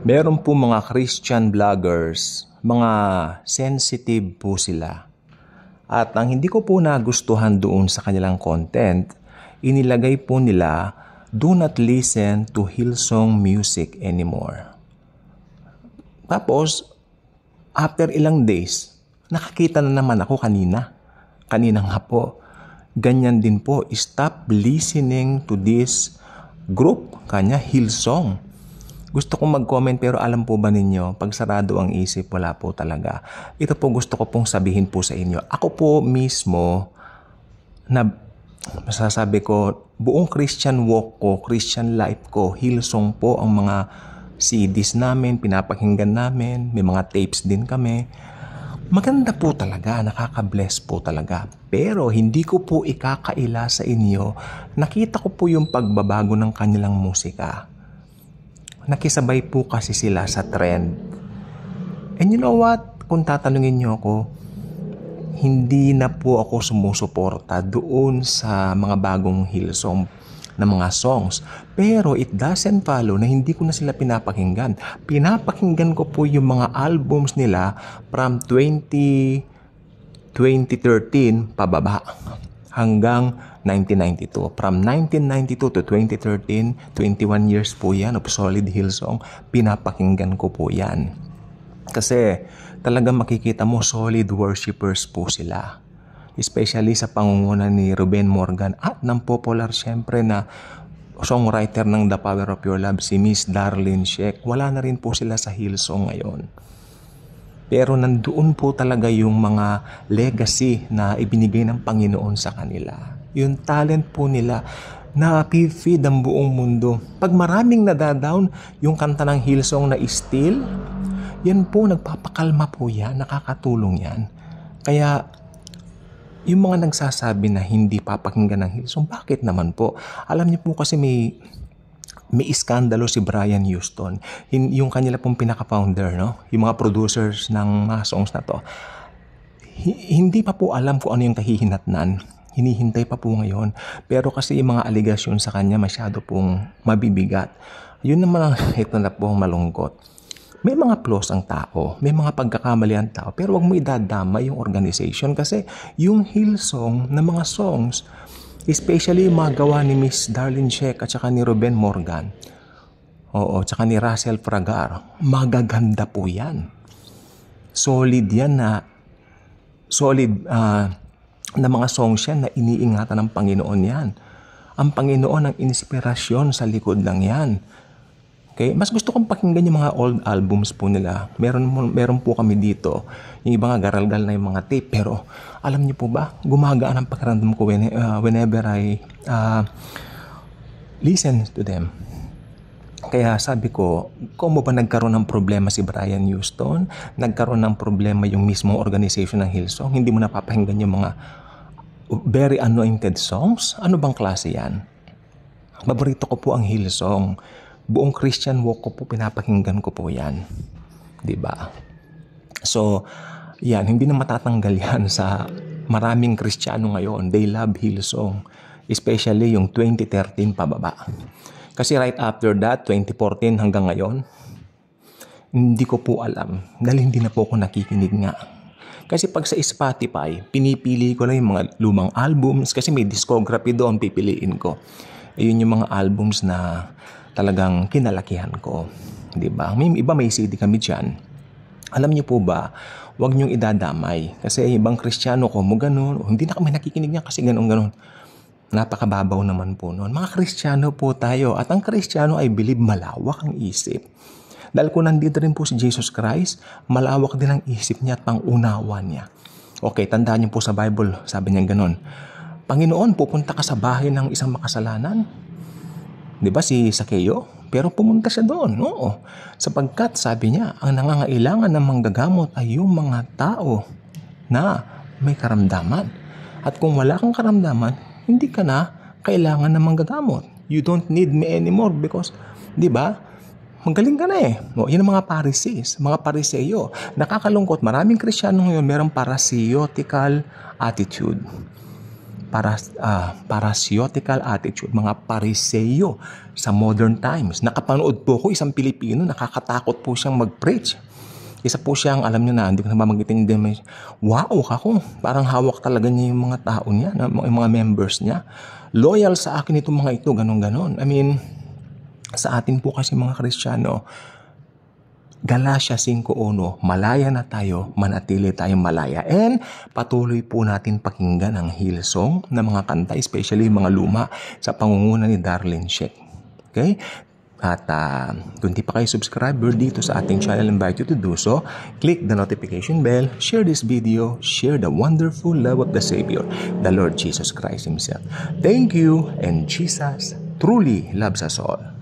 meron po mga Christian vloggers, mga sensitive po sila. At ang hindi ko po nagustuhan doon sa kanilang content, inilagay po nila, do not listen to Hillsong music anymore. Tapos, after ilang days, nakakita na naman ako kanina. Kanina nga po. Ganyan din po, stop listening to this group, kanya Hillsong gusto kong mag-comment pero alam po ba ninyo, pag sarado ang isip, wala po talaga. Ito po gusto ko pong sabihin po sa inyo. Ako po mismo, na masasabi ko, buong Christian walk ko, Christian life ko, Hillsong po ang mga CDs namin, pinapakinggan namin, may mga tapes din kami. Maganda po talaga, nakaka-bless po talaga. Pero hindi ko po ikakaila sa inyo, nakita ko po yung pagbabago ng kanilang musika nakisabay po kasi sila sa trend. And you know what? Kung tatanungin niyo ako, hindi na po ako sumusuporta doon sa mga bagong Hillsong na mga songs. Pero it doesn't follow na hindi ko na sila pinapakinggan. Pinapakinggan ko po yung mga albums nila from 20, 2013 pababa hanggang 1992. From 1992 to 2013, 21 years po yan of solid Hillsong, pinapakinggan ko po yan. Kasi talagang makikita mo solid worshipers po sila. Especially sa pangunguna ni Ruben Morgan at ng popular syempre na songwriter ng The Power of Your Love si Miss Darlene Sheck. Wala na rin po sila sa Hillsong ngayon. Pero nandoon po talaga yung mga legacy na ibinigay ng Panginoon sa kanila. Yung talent po nila na feed ang buong mundo. Pag maraming nadadown, yung kanta ng Hillsong na Still, yan po, nagpapakalma po yan, nakakatulong yan. Kaya yung mga nagsasabi na hindi papakinggan ng Hillsong, bakit naman po? Alam niyo po kasi may may iskandalo si Brian Houston. Yung kanila pong pinaka-founder, no? Yung mga producers ng mga songs na to. Hindi pa po alam kung ano yung kahihinatnan. Hinihintay pa po ngayon. Pero kasi yung mga aligasyon sa kanya masyado pong mabibigat. Yun naman ang hit na po malungkot. May mga flaws ang tao, may mga pagkakamali ang tao, pero wag mo idadama yung organization kasi yung Hillsong na mga songs, Especially yung mga gawa ni Miss Darlene Sheck at saka ni Ruben Morgan. Oo, saka ni Russell Fragar. Magaganda po yan. Solid yan na solid uh, na mga songs yan na iniingatan ng Panginoon yan. Ang Panginoon ang inspirasyon sa likod lang yan. Okay? Mas gusto kong pakinggan yung mga old albums po nila. Meron, meron po kami dito. Yung ibang nga garalgal na yung mga tape. Pero alam niyo po ba, gumagaan ang pakiramdam ko when, uh, whenever I uh, listen to them. Kaya sabi ko, kung ba nagkaroon ng problema si Brian Houston? Nagkaroon ng problema yung mismo organization ng Hillsong? Hindi mo napapahinggan yung mga very anointed songs? Ano bang klase yan? Paborito ko po ang Hillsong buong Christian walk ko po pinapakinggan ko po yan. 'Di ba? So, yan, hindi na matatanggal yan sa maraming Kristiyano ngayon. They love Hillsong, especially yung 2013 pababa. Kasi right after that, 2014 hanggang ngayon, hindi ko po alam dahil hindi na po ako nakikinig nga. Kasi pag sa Spotify, pinipili ko na yung mga lumang albums kasi may discography doon pipiliin ko. Ayun yung mga albums na talagang kinalakihan ko. 'Di ba? May iba may CD kami diyan. Alam niyo po ba, huwag niyong idadamay. Kasi ibang kristyano ko mo ganun, hindi na kami nakikinig niya kasi ganun-ganun. Napakababaw naman po noon. Mga kristyano po tayo at ang kristyano ay believe malawak ang isip. Dahil kung nandito rin po si Jesus Christ, malawak din ang isip niya at pangunawa niya. Okay, tandaan niyo po sa Bible, sabi niya ganun. Panginoon, pupunta ka sa bahay ng isang makasalanan? 'di ba si Sakeyo? Pero pumunta siya doon, oo. Sapagkat sabi niya, ang nangangailangan ng manggagamot ay yung mga tao na may karamdaman. At kung wala kang karamdaman, hindi ka na kailangan ng manggagamot. You don't need me anymore because, di ba, magaling ka na eh. O, yun ang mga parisis, mga pariseyo. Nakakalungkot, maraming krisyano ngayon merong parasiyotical attitude paras, uh, ah, parasyotical attitude, mga pariseyo sa modern times. Nakapanood po ko isang Pilipino, nakakatakot po siyang mag-preach. Isa po siyang, alam niyo na, hindi ko na mamagitin din, wow, ako. parang hawak talaga niya yung mga tao niya, yung mga members niya. Loyal sa akin itong mga ito, ganun-ganun. I mean, sa atin po kasi mga Kristiyano, Galatia 5.1, malaya na tayo, manatili tayong malaya. And patuloy po natin pakinggan ang Hillsong na mga kanta, especially mga luma sa pangunguna ni Darlene Sheik. Okay? At uh, kung di pa kayo subscriber dito sa ating channel, invite you to do so. Click the notification bell, share this video, share the wonderful love of the Savior, the Lord Jesus Christ Himself. Thank you and Jesus truly loves us all.